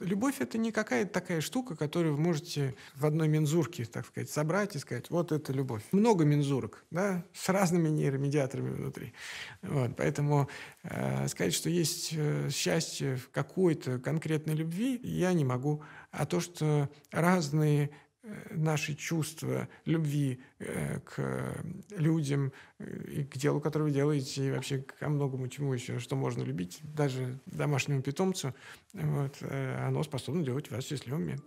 Любовь – это не какая-то такая штука, которую вы можете в одной мензурке, так сказать, собрать и сказать, вот это любовь. Много мензурок, да, с разными нейромедиаторами внутри. Вот, поэтому э, сказать, что есть э, счастье в какой-то конкретной любви, я не могу. А то, что разные Э, наши чувства любви э, к э, людям и к делу, которое вы делаете, и вообще ко многому чему еще, что можно любить, даже домашнему питомцу, вот, оно способно делать вас счастливыми.